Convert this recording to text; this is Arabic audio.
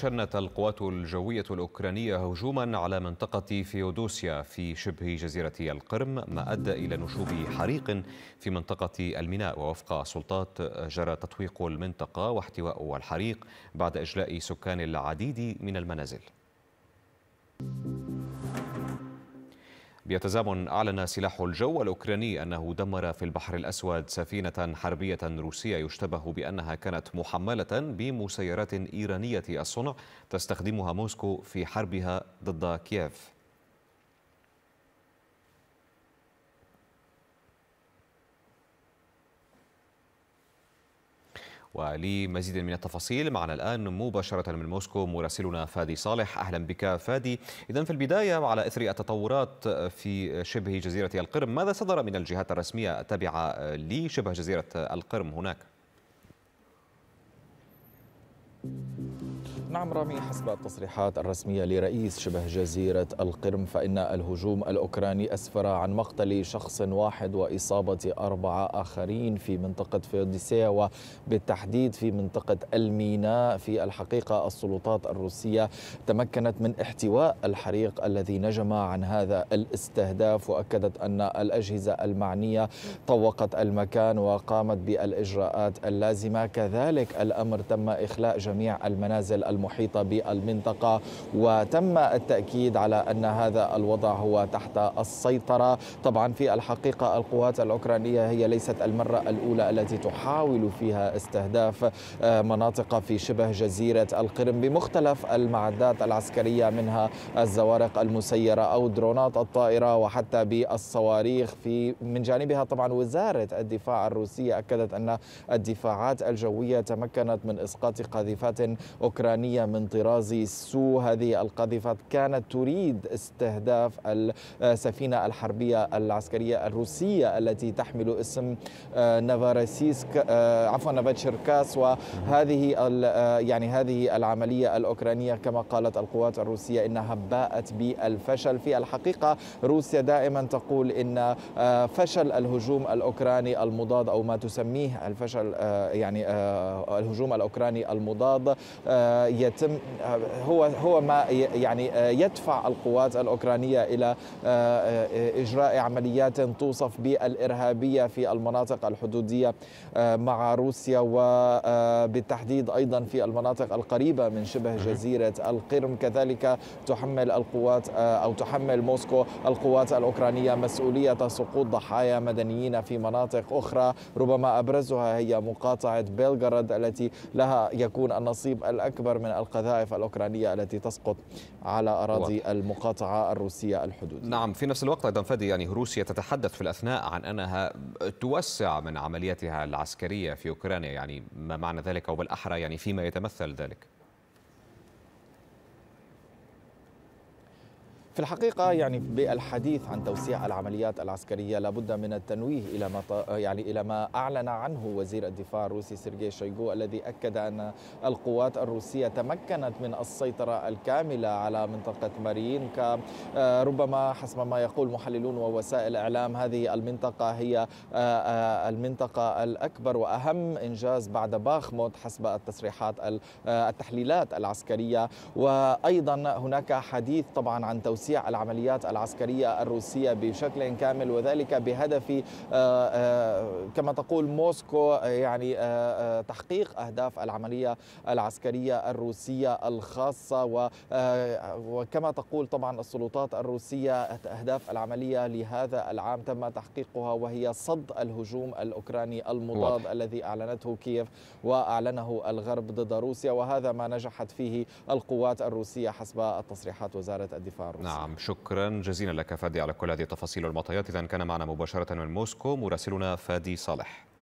شنت القوات الجوية الأوكرانية هجوما على منطقة فيودوسيا في شبه جزيرة القرم ما أدى إلى نشوب حريق في منطقة الميناء ووفق سلطات جرى تطويق المنطقة واحتواء الحريق بعد إجلاء سكان العديد من المنازل بيتزامن أعلن سلاح الجو الأوكراني أنه دمر في البحر الأسود سفينة حربية روسية يشتبه بأنها كانت محملة بمسيرات إيرانية الصنع تستخدمها موسكو في حربها ضد كييف ولمزيد من التفاصيل معنا الآن مباشرة من موسكو مراسلنا فادي صالح أهلا بك فادي إذا في البداية وعلى إثر التطورات في شبه جزيرة القرم ماذا صدر من الجهات الرسمية التابعة لشبه جزيرة القرم هناك؟ نعم رامي حسب التصريحات الرسمية لرئيس شبه جزيرة القرم فإن الهجوم الأوكراني أسفر عن مقتل شخص واحد وإصابة أربعة آخرين في منطقة فيوديسيا وبالتحديد في منطقة الميناء في الحقيقة السلطات الروسية تمكنت من احتواء الحريق الذي نجم عن هذا الاستهداف وأكدت أن الأجهزة المعنية طوقت المكان وقامت بالإجراءات اللازمة كذلك الأمر تم إخلاء جميع المنازل المحيطة بالمنطقة وتم التأكيد على أن هذا الوضع هو تحت السيطرة طبعا في الحقيقة القوات الأوكرانية هي ليست المرة الأولى التي تحاول فيها استهداف آه، مناطق في شبه جزيرة القرم بمختلف المعدات العسكرية منها الزوارق المسيرة أو درونات الطائرة وحتى بالصواريخ في من جانبها طبعا وزارة الدفاع الروسية أكدت أن الدفاعات الجوية تمكنت من إسقاط قاذفات أوكرانية الإيرانية من طراز سو هذه القاذفات كانت تريد استهداف السفينة الحربية العسكرية الروسية التي تحمل اسم آه، نافاراسيسك آه، عفوا نافاتشيركاس وهذه آه، يعني هذه العملية الأوكرانية كما قالت القوات الروسية إنها باءت بالفشل في الحقيقة روسيا دائما تقول إن فشل الهجوم الأوكراني المضاد أو ما تسميه الفشل يعني الهجوم الأوكراني المضاد يتم آه، هو هو ما يعني آه، يدفع القوات الاوكرانيه الى آه، اجراء عمليات توصف بالارهابيه في المناطق الحدوديه مع روسيا وبالتحديد ايضا في المناطق القريبه من شبه جزيره القرم كذلك تحمل القوات او تحمل موسكو القوات الاوكرانيه مسؤوليه سقوط ضحايا مدنيين في مناطق اخرى ربما ابرزها هي مقاطعه بلغراد التي لها يكون النصيب الاكبر من من القذائف الأوكرانية التي تسقط على أراضي و... المقاطعة الروسية الحدود نعم في نفس الوقت أيضا فادي يعني روسيا تتحدث في الأثناء عن أنها توسع من عملياتها العسكرية في أوكرانيا يعني ما معنى ذلك أو بالأحرى يعني فيما يتمثل ذلك في الحقيقة يعني بالحديث عن توسيع العمليات العسكرية لابد من التنويه إلى ما يعني إلى ما أعلن عنه وزير الدفاع الروسي سيرجي شيغو الذي أكد أن القوات الروسية تمكنت من السيطرة الكاملة على منطقة مارينكا آه، ربما حسب ما يقول محللون ووسائل إعلام هذه المنطقة هي آه، آه، المنطقة الأكبر وأهم إنجاز بعد باخموت حسب التصريحات التحليلات العسكرية وأيضا هناك حديث طبعا عن توسيع توسيع العمليات العسكرية الروسية بشكل كامل وذلك بهدف آه، آه، كما تقول موسكو يعني آه، تحقيق أهداف العملية العسكرية الروسية الخاصة وكما تقول طبعا السلطات الروسية أهداف العملية لهذا العام تم تحقيقها وهي صد الهجوم الأوكراني المضاد واضح. الذي أعلنته كييف وأعلنه الغرب ضد روسيا وهذا ما نجحت فيه القوات الروسية حسب التصريحات وزارة الدفاع الروسية نعم. نعم شكرا جزيلا لك فادي على كل هذه التفاصيل والمعطيات إذا كان معنا مباشرة من موسكو مراسلنا فادي صالح